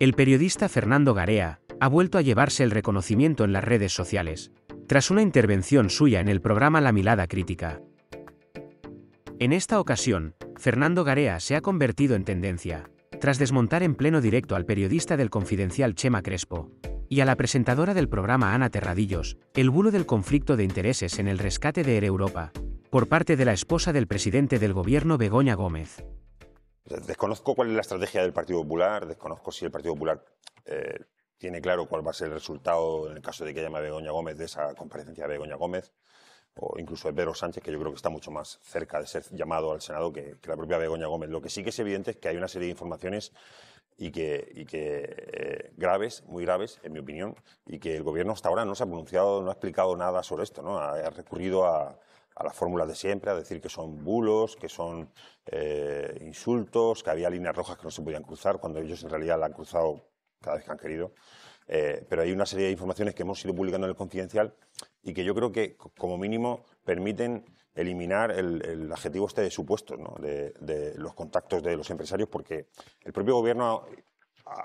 El periodista Fernando Garea ha vuelto a llevarse el reconocimiento en las redes sociales, tras una intervención suya en el programa La Milada Crítica. En esta ocasión, Fernando Garea se ha convertido en tendencia, tras desmontar en pleno directo al periodista del Confidencial Chema Crespo y a la presentadora del programa Ana Terradillos, el bulo del conflicto de intereses en el rescate de Air Europa, por parte de la esposa del presidente del gobierno Begoña Gómez. Desconozco cuál es la estrategia del Partido Popular, desconozco si el Partido Popular eh, tiene claro cuál va a ser el resultado en el caso de que llame a Begoña Gómez de esa comparecencia de Begoña Gómez, o incluso de Pedro Sánchez, que yo creo que está mucho más cerca de ser llamado al Senado que, la propia Begoña Gómez. Lo que sí que es evidente es que hay una serie de informaciones y que, eh, graves, muy graves, en mi opinión, y que el gobierno hasta ahora no se ha pronunciado, no ha explicado nada sobre esto, ¿no? ha recurrido a, a las fórmulas de siempre, a decir que son bulos, que son eh, insultos, que había líneas rojas que no se podían cruzar, cuando ellos en realidad la han cruzado cada vez que han querido. Eh, pero hay una serie de informaciones que hemos ido publicando en el Confidencial y que yo creo que, como mínimo, permiten eliminar el, adjetivo este de supuesto, de, de, los contactos de los empresarios, porque el propio gobierno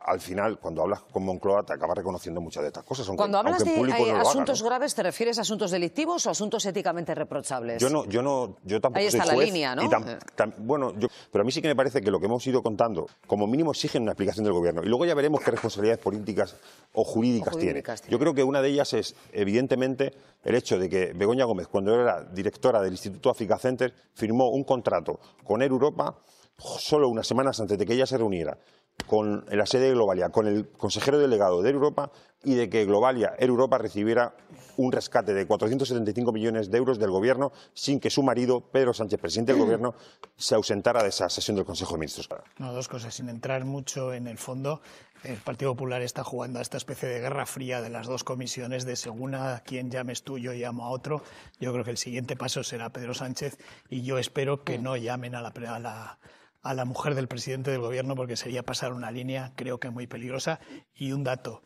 al final, cuando hablas con Moncloa, te acabas reconociendo muchas de estas cosas. cuando hablas de eh, asuntos graves, ¿te refieres a asuntos delictivos o asuntos éticamente reprochables? Yo no, yo no, yo tampoco Ahí está la línea, ¿no? Eh. bueno, pero a mí sí que me parece que lo que hemos ido contando, como mínimo, exige una explicación del gobierno. Y luego ya veremos qué responsabilidades políticas o jurídicas, tiene. Yo creo que una de ellas es, evidentemente, el hecho de que Begoña Gómez, cuando era directora del Instituto África Center, firmó un contrato con Air Europa solo unas semanas antes de que ella se reuniera con la sede de Globalia, con el consejero delegado de Europa y de que Globalia Europa recibiera un rescate de 475 millones de euros del Gobierno sin que su marido, Pedro Sánchez, presidente del Gobierno, se ausentara de esa sesión del Consejo de Ministros. No, dos cosas, sin entrar mucho en el fondo, el Partido Popular está jugando a esta especie de guerra fría de las dos comisiones de según a quién llames tú, yo llamo a otro. Yo creo que el siguiente paso será Pedro Sánchez y yo espero que mm. no llamen a la... A la a la mujer del presidente del gobierno porque sería pasar una línea, creo que muy peligrosa. Y un dato,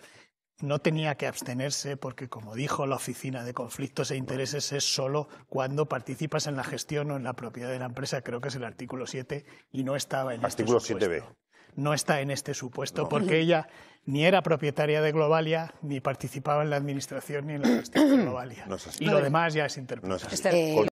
no tenía que abstenerse porque, como dijo la Oficina de Conflictos e Intereses, es solo cuando participas en la gestión o en la propiedad de la empresa, creo que es el artículo 7, y no estaba en este supuesto. 7 No está en este supuesto porque ella ni era propietaria de Globalia, ni participaba en la administración ni en la gestión de Globalia. y lo demás ya es interpretación.